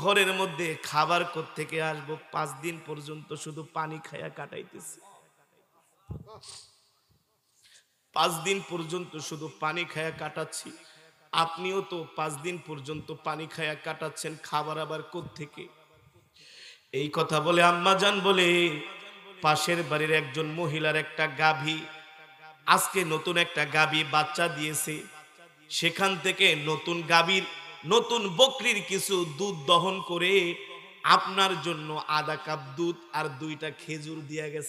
ঘরের মধ্যে খাবার থেকে আসবো পাঁচ দিন পর্যন্ত শুধু পানি খায়া কাটাইতেছি পাঁচ দিন পর্যন্ত শুধু পানি খায়া কাটাচ্ছি আপনিও তো পাঁচ দিন পর্যন্ত পানি খায়া কাটাচ্ছেন খাবার আবার থেকে এই কথা বলে আম্মা যান বলে পাশের বাড়ির একজন মহিলার একটা গাভী আজকে নতুন একটা গাভী বাচ্চা দিয়েছে সেখান থেকে নতুন গাভীর নতুন বকরির কিছু দুধ দহন করে আপনার জন্য আধা কাপ দুধ আর দুইটা খেজুর দিয়া গেছে